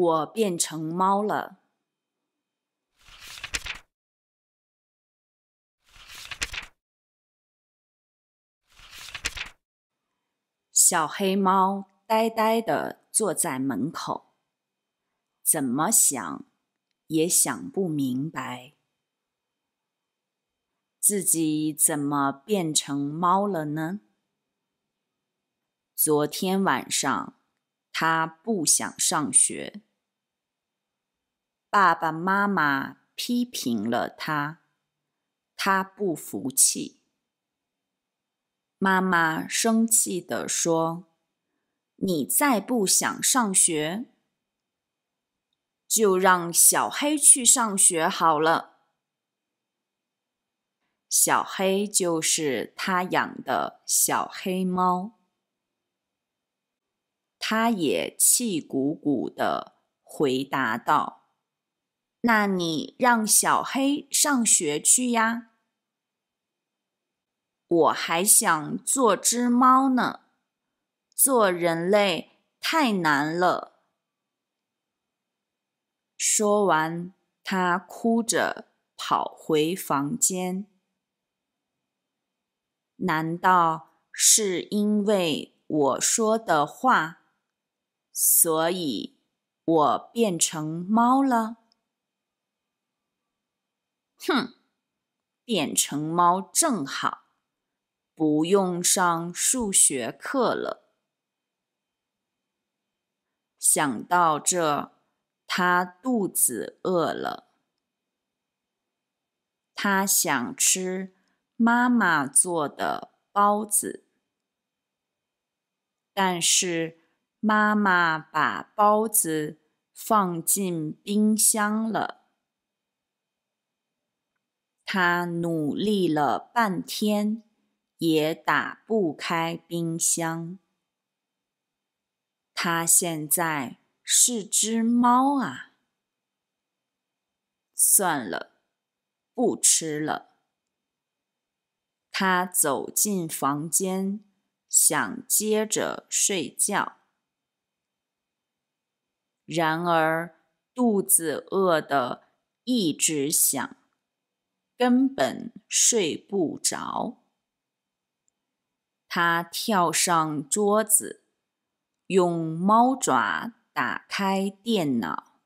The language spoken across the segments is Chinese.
我变成猫了。小黑猫呆呆的坐在门口，怎么想也想不明白，自己怎么变成猫了呢？昨天晚上，它不想上学。爸爸妈妈批评了他，他不服气。妈妈生气地说：“你再不想上学，就让小黑去上学好了。”小黑就是他养的小黑猫。他也气鼓鼓的回答道。那你让小黑上学去呀！我还想做只猫呢，做人类太难了。说完，他哭着跑回房间。难道是因为我说的话，所以我变成猫了？哼，变成猫正好，不用上数学课了。想到这，他肚子饿了，他想吃妈妈做的包子，但是妈妈把包子放进冰箱了。他努力了半天，也打不开冰箱。他现在是只猫啊！算了，不吃了。他走进房间，想接着睡觉。然而，肚子饿的一直响。根本睡不着。他跳上桌子，用猫爪打开电脑，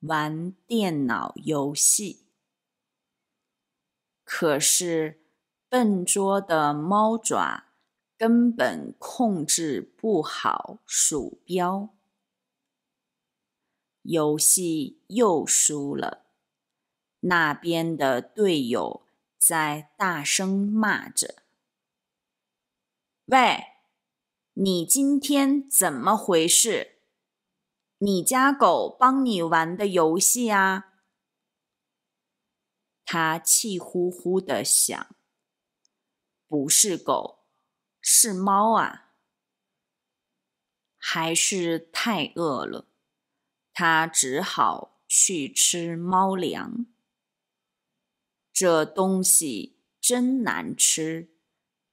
玩电脑游戏。可是笨拙的猫爪根本控制不好鼠标，游戏又输了。那边的队友在大声骂着：“喂，你今天怎么回事？你家狗帮你玩的游戏啊？”他气呼呼的想：“不是狗，是猫啊！还是太饿了，他只好去吃猫粮。”这东西真难吃，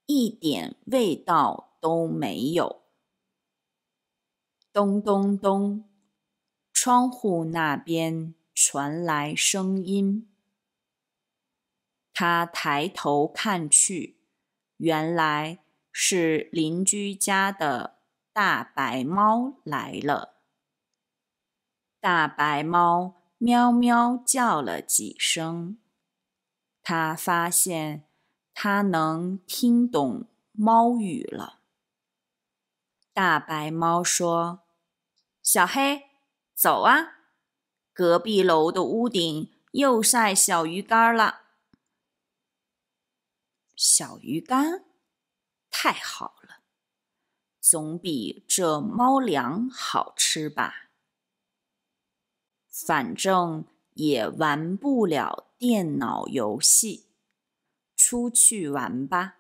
一点味道都没有。咚咚咚，窗户那边传来声音。他抬头看去，原来是邻居家的大白猫来了。大白猫喵喵叫了几声。他发现他能听懂猫语了。大白猫说：“小黑，走啊，隔壁楼的屋顶又晒小鱼干了。”小鱼干，太好了，总比这猫粮好吃吧？反正。也玩不了电脑游戏，出去玩吧！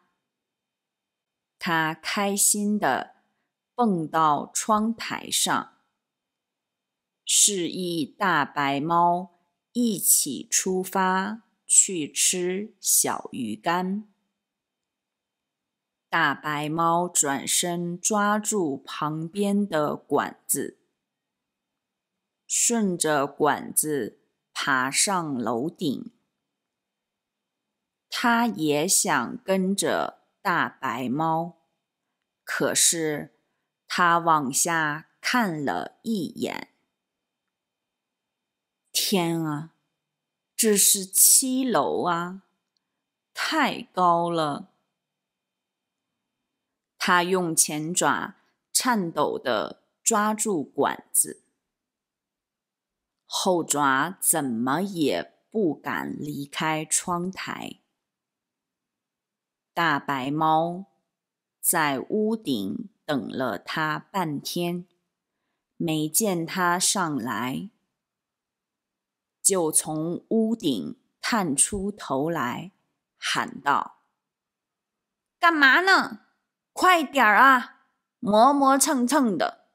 他开心地蹦到窗台上，示意大白猫一起出发去吃小鱼干。大白猫转身抓住旁边的管子，顺着管子。爬上楼顶，他也想跟着大白猫，可是他往下看了一眼，天啊，这是七楼啊，太高了。他用前爪颤抖的抓住管子。后爪怎么也不敢离开窗台。大白猫在屋顶等了他半天，没见他上来，就从屋顶探出头来喊道：“干嘛呢？快点儿啊！磨磨蹭蹭的。”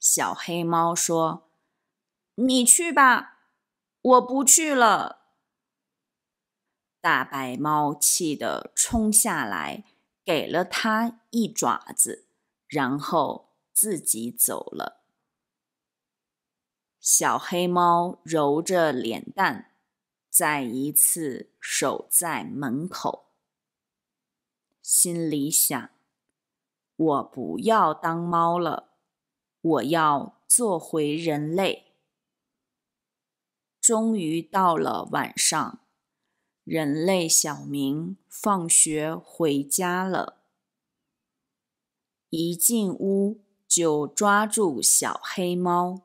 小黑猫说。你去吧，我不去了。大白猫气得冲下来，给了它一爪子，然后自己走了。小黑猫揉着脸蛋，再一次守在门口，心里想：我不要当猫了，我要做回人类。终于到了晚上，人类小明放学回家了。一进屋就抓住小黑猫，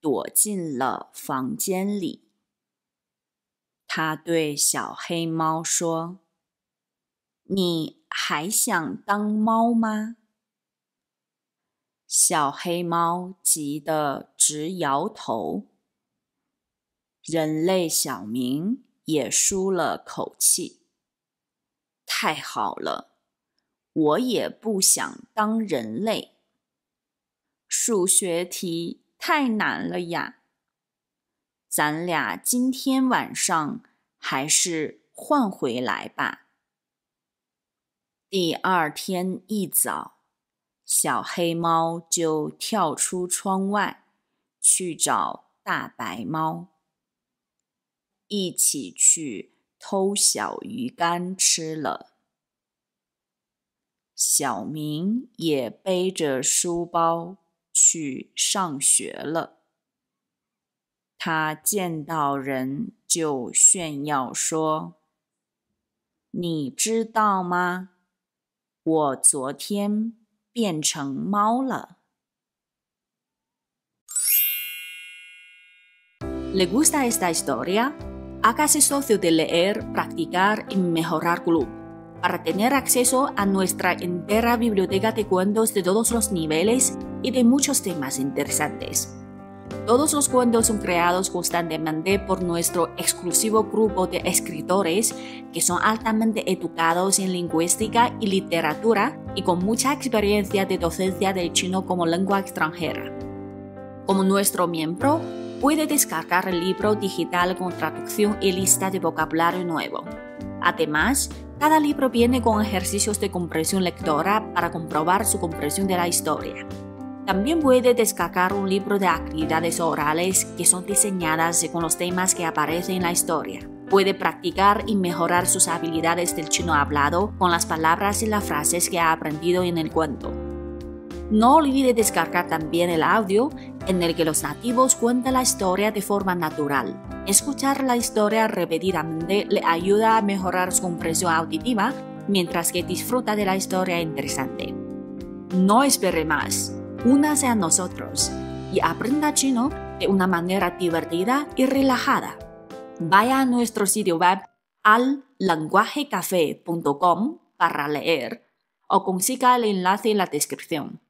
躲进了房间里。他对小黑猫说：“你还想当猫吗？”小黑猫急得直摇头。人类小明也舒了口气。太好了，我也不想当人类。数学题太难了呀，咱俩今天晚上还是换回来吧。第二天一早，小黑猫就跳出窗外去找大白猫。一起去偷小鱼干吃了。小明也背着书包去上学了。他见到人就炫耀说：“你知道吗？我昨天变成猫了。” hágase socio de leer, practicar y mejorar club para tener acceso a nuestra entera biblioteca de cuentos de todos los niveles y de muchos temas interesantes. Todos los cuentos son creados constantemente por nuestro exclusivo grupo de escritores que son altamente educados en lingüística y literatura y con mucha experiencia de docencia del chino como lengua extranjera. Como nuestro miembro, puede descargar el libro digital con traducción y lista de vocabulario nuevo. Además, cada libro viene con ejercicios de comprensión lectora para comprobar su comprensión de la historia. También puede descargar un libro de actividades orales que son diseñadas según los temas que aparecen en la historia. Puede practicar y mejorar sus habilidades del chino hablado con las palabras y las frases que ha aprendido en el cuento. No olvide descargar también el audio en el que los nativos cuentan la historia de forma natural. Escuchar la historia repetidamente le ayuda a mejorar su comprensión auditiva mientras que disfruta de la historia interesante. No espere más, únase a nosotros y aprenda chino de una manera divertida y relajada. Vaya a nuestro sitio web al para leer o consiga el enlace en la descripción.